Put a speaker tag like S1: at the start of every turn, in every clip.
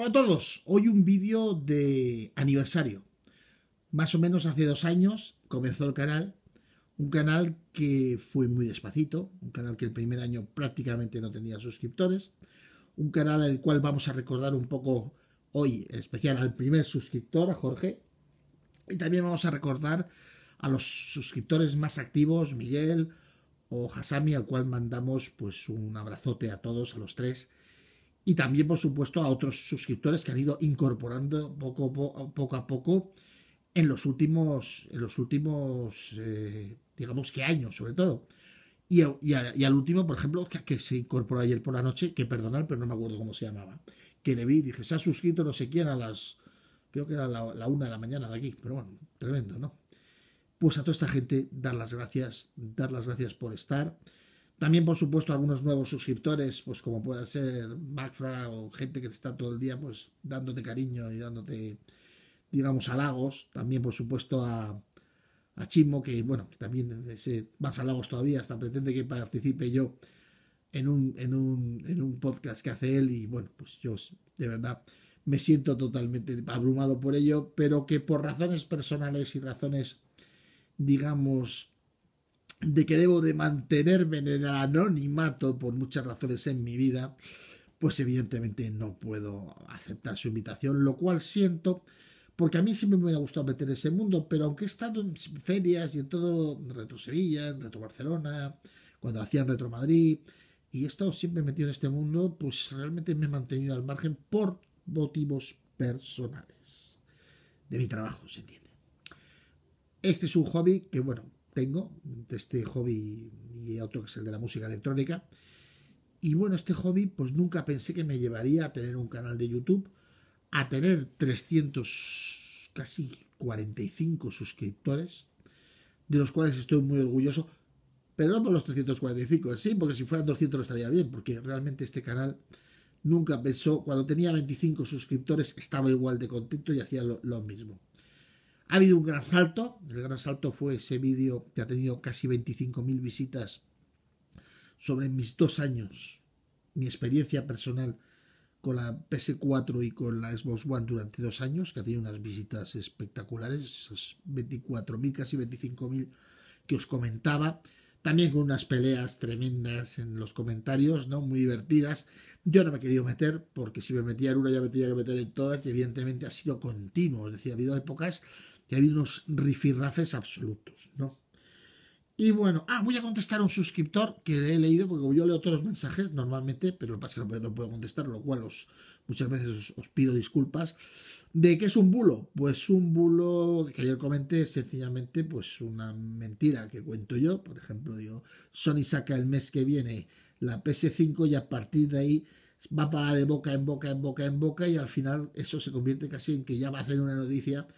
S1: Hola a todos, hoy un vídeo de aniversario. Más o menos hace dos años comenzó el canal, un canal que fue muy despacito, un canal que el primer año prácticamente no tenía suscriptores, un canal al cual vamos a recordar un poco hoy, en especial al primer suscriptor, a Jorge, y también vamos a recordar a los suscriptores más activos, Miguel o Hasami, al cual mandamos pues un abrazote a todos, a los tres, y también, por supuesto, a otros suscriptores que han ido incorporando poco, a poco en los últimos, en los últimos eh, digamos que años, sobre todo. Y, al último, por ejemplo, que, se incorporó ayer por la noche, que perdonar, pero no me acuerdo cómo se llamaba, que le vi, dije, se ha suscrito no sé quién a las, creo que era la, la una de la mañana de aquí, pero bueno, tremendo, ¿no? Pues a toda esta gente, dar las gracias, dar las gracias por estar. También, por supuesto, algunos nuevos suscriptores, pues como pueda ser Macfra o gente que está todo el día pues dándote cariño y dándote, digamos, halagos. También, por supuesto, a, a que bueno, también ese, más halagos todavía, hasta pretende que participe yo en un, en un, en un podcast que hace él. Y bueno, pues yo de verdad me siento totalmente abrumado por ello, pero que por razones personales y razones, digamos, de que debo de mantenerme en el anonimato por muchas razones en mi vida, pues evidentemente no puedo aceptar su invitación, lo cual siento, porque a mí siempre me hubiera gustado meter en ese mundo, pero aunque he estado en ferias y en todo, Retro Sevilla, en Retro Barcelona, cuando hacían Retro Madrid, y he estado siempre metido en este mundo, pues realmente me he mantenido al margen por motivos personales. De mi trabajo, se entiende. Este es un hobby que, bueno, tengo, este hobby y otro que es el de la música electrónica. Y bueno, este hobby pues nunca pensé que me llevaría a tener un canal de YouTube, a tener 300, casi 45 suscriptores, de los cuales estoy muy orgulloso, pero no por los 345 sí, porque si fueran 200 lo estaría bien, porque realmente este canal nunca pensó, cuando tenía 25 suscriptores estaba igual de contento y hacía lo mismo. Ha habido un gran salto, el gran salto fue ese vídeo que ha tenido casi 25.000 visitas sobre mis dos años, mi experiencia personal con la PS4 y con la Xbox One durante dos años, que ha tenido unas visitas espectaculares, esos 24.000, casi 25.000 que os comentaba. También con unas peleas tremendas en los comentarios, ¿no? Muy divertidas. Yo no me he querido meter, porque si me metía en una ya me tenía que meter en todas, y evidentemente ha sido continuo. Es decir, ha habido épocas que ha habido unos rifirrafes absolutos, ¿no? Y bueno, ah, voy a contestar a un suscriptor que he leído, porque yo leo todos los mensajes normalmente, pero lo que pasa es que no puedo, contestar, lo cual muchas veces os, pido disculpas. ¿De qué es un bulo? Pues un bulo que ayer comenté sencillamente pues una mentira que cuento yo. Por ejemplo, digo, Sony saca el mes que viene la PS5 y a partir de ahí va para de boca en boca en boca en boca y al final eso se convierte casi en que ya va a hacer una noticia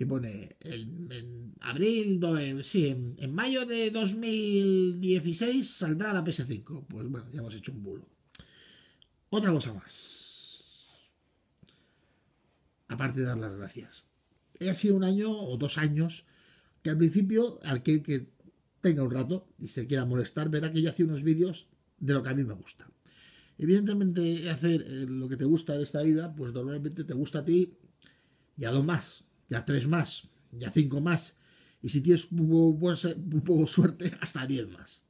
S1: que pone en abril, sí, en, mayo de 2016 saldrá la PS5. Pues bueno, ya hemos hecho un bulo. Otra cosa más. Aparte de dar las gracias. He sido un año o dos años que al principio, al que, que tenga un rato y se quiera molestar, verá que yo hacía unos vídeos de lo que a mí me gusta. Evidentemente, hacer eh, lo que te gusta de esta vida, pues normalmente te gusta a ti y a dos más ya tres más, ya cinco más, y si tienes un poco suerte, hasta diez más.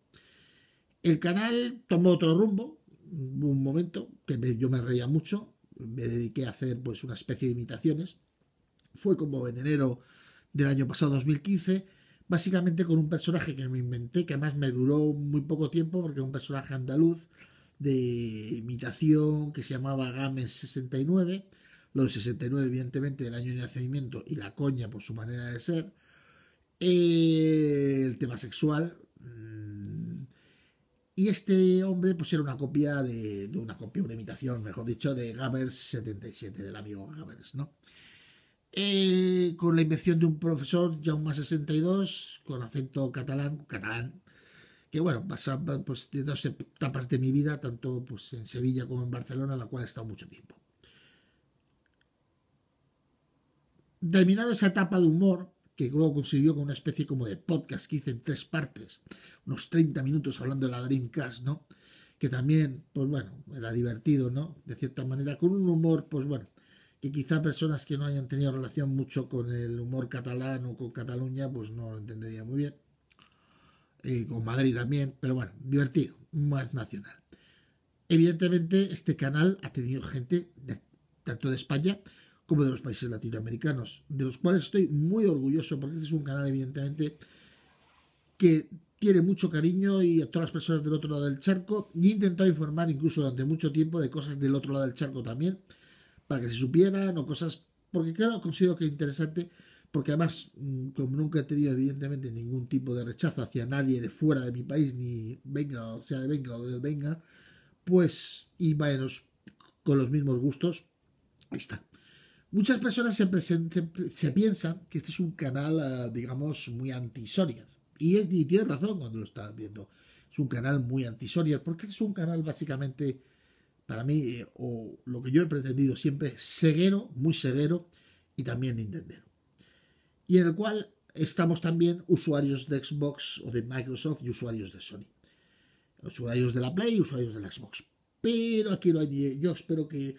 S1: El canal tomó otro rumbo, un momento, que yo me reía mucho, me dediqué a hacer pues una especie de imitaciones. Fue como en enero del año pasado, 2015, básicamente con un personaje que me inventé, que además me duró muy poco tiempo, porque era un personaje andaluz de imitación que se llamaba Games 69 lo 69 evidentemente del año de nacimiento y la coña por su manera de ser, el tema sexual, mm, y este hombre pues era una copia de, una copia, una imitación, mejor dicho, de Gavers 77, del amigo Gavers, ¿no? Eh, con la invención de un profesor ya más 62, con acento catalán, catalán, que bueno, pasaba pues, de dos etapas de mi vida, tanto pues, en Sevilla como en Barcelona, en la cual he estado mucho tiempo. terminado esa etapa de humor, que luego consiguió con una especie como de podcast que hice en tres partes, unos 30 minutos hablando de la Dreamcast, ¿no? Que también, pues bueno, era divertido, ¿no? De cierta manera, con un humor, pues bueno, que quizá personas que no hayan tenido relación mucho con el humor catalán o con Cataluña, pues no lo entendería muy bien. Y con Madrid también, pero bueno, divertido, más nacional. Evidentemente, este canal ha tenido gente de, tanto de España como de los países latinoamericanos, de los cuales estoy muy orgulloso porque este es un canal evidentemente que tiene mucho cariño y a todas las personas del otro lado del charco y he intentado informar incluso durante mucho tiempo de cosas del otro lado del charco también para que se supieran o cosas porque claro, considero que es interesante porque además mm, como nunca he tenido evidentemente ningún tipo de rechazo hacia nadie de fuera de mi país ni venga o sea de venga o de venga pues y menos con los mismos gustos está Muchas personas se, piensan que este es un canal, ah, digamos, muy anti sony Y, tienes tiene razón cuando lo estás viendo. Es un canal muy anti sony porque es un canal básicamente, para mí, eh, o lo que yo he pretendido siempre, ceguero, muy ceguero, y también Nintendero. Y en el cual estamos también usuarios de Xbox o de Microsoft y usuarios de Sony. Usuarios de la Play y usuarios de la Xbox. Pero aquí no hay. Yo espero que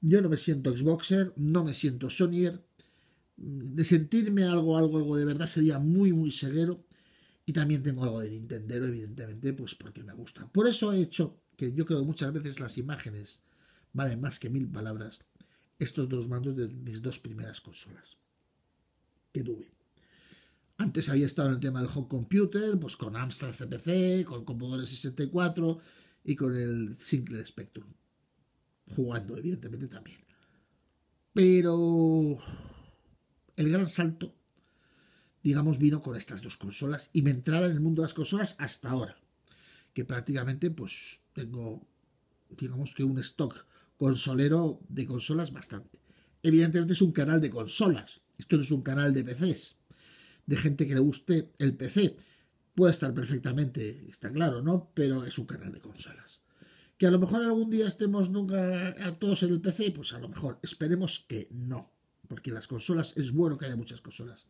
S1: yo no me siento Xboxer, no me siento Sonyer. Mm, de sentirme algo, algo, algo de verdad sería muy, muy ceguero. Y también tengo algo de Nintendo, evidentemente, pues porque me gusta. Por eso he hecho que yo creo que muchas veces las imágenes valen más que mil palabras. Estos dos mandos de mis dos primeras consolas que tuve. Antes había estado en el tema del home computer, pues con Amstrad CPC, con Commodore 64 y con el Simple Spectrum jugando, evidentemente también. Pero el gran salto, digamos, vino con estas dos consolas y me entrada en el mundo de las consolas hasta ahora, que prácticamente pues tengo, digamos que un stock consolero de consolas bastante. Evidentemente es un canal de consolas, esto no es un canal de PCs, de gente que le guste el PC. Puede estar perfectamente, está claro, ¿no? Pero es un canal de consolas. Que a lo mejor algún día estemos nunca a todos en el PC, pues a lo mejor, esperemos que no, porque las consolas es bueno que haya muchas consolas.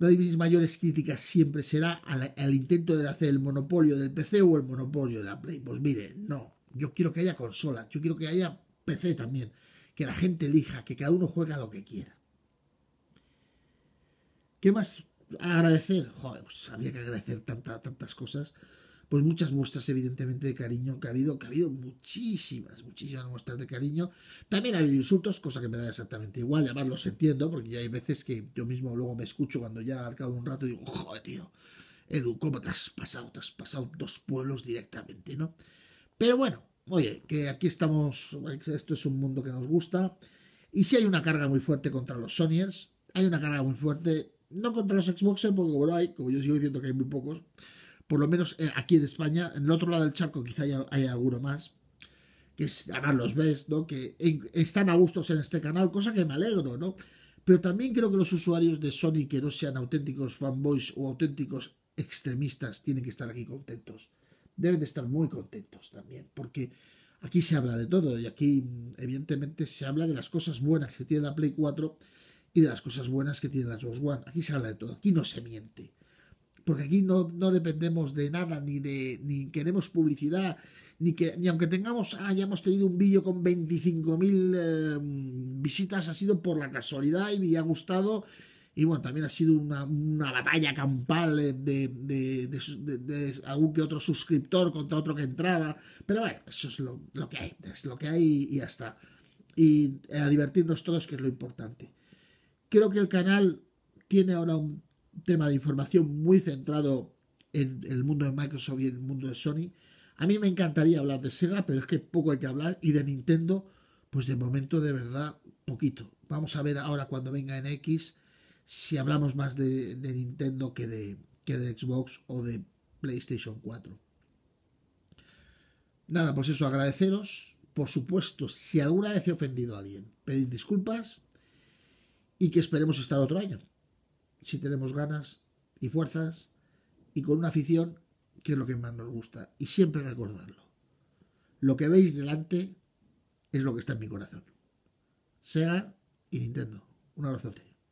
S1: Una de mis mayores críticas siempre será al, intento de hacer el monopolio del PC o el monopolio de la Play. Pues mire, no, yo quiero que haya consolas, yo quiero que haya PC también, que la gente elija, que cada uno juega lo que quiera. ¿Qué más agradecer? Joder, pues había que agradecer tantas cosas pues muchas muestras evidentemente de cariño que ha habido, que ha habido muchísimas, muchísimas muestras de cariño. También ha habido insultos, cosa que me da exactamente igual, además los entiendo, porque ya hay veces que yo mismo luego me escucho cuando ya ha acabado un rato y digo, joder, tío, Edu, ¿cómo te has pasado? Te has pasado dos pueblos directamente, ¿no? Pero bueno, oye, que aquí estamos, esto es un mundo que nos gusta, y si hay una carga muy fuerte contra los Sonyers, hay una carga muy fuerte, no contra los Xboxes, ¿eh? porque bueno, hay, como yo sigo diciendo que hay muy pocos, por lo menos eh, aquí en España, en el otro lado del charco quizá haya, alguno más, que es, además los ves, ¿no? Que están a gustos en este canal, cosa que me alegro, ¿no? Pero también creo que los usuarios de Sony que no sean auténticos fanboys o auténticos extremistas tienen que estar aquí contentos. Deben de estar muy contentos también, porque aquí se habla de todo y aquí evidentemente se habla de las cosas buenas que tiene la Play 4 y de las cosas buenas que tiene la Xbox One. Aquí se habla de todo, aquí no se miente porque aquí no, dependemos de nada, ni de ni queremos publicidad, ni que ni aunque tengamos hayamos ah, tenido un vídeo con 25.000 em, visitas, ha sido por la casualidad y me ha gustado. Y bueno, también ha sido una, batalla campal de, de, algún que otro suscriptor contra otro que entraba. Pero bueno, eso es lo, que hay, es lo que hay y ya está. Y eh, a divertirnos todos, que es lo importante. Creo que el canal tiene ahora un tema de información muy centrado en el mundo de Microsoft y en el mundo de Sony. A mí me encantaría hablar de Sega, pero es que poco hay que hablar. Y de Nintendo, pues de momento de verdad poquito. Vamos a ver ahora cuando venga en X si hablamos más de, Nintendo que de, que de Xbox o de PlayStation 4. Nada, pues eso, agradeceros. Por supuesto, si alguna vez he ofendido a alguien, pedir disculpas y que esperemos estar otro año si tenemos ganas y fuerzas y con una afición que es lo que más nos gusta. Y siempre recordarlo. Lo que veis delante es lo que está en mi corazón. sea y Nintendo. Un abrazote.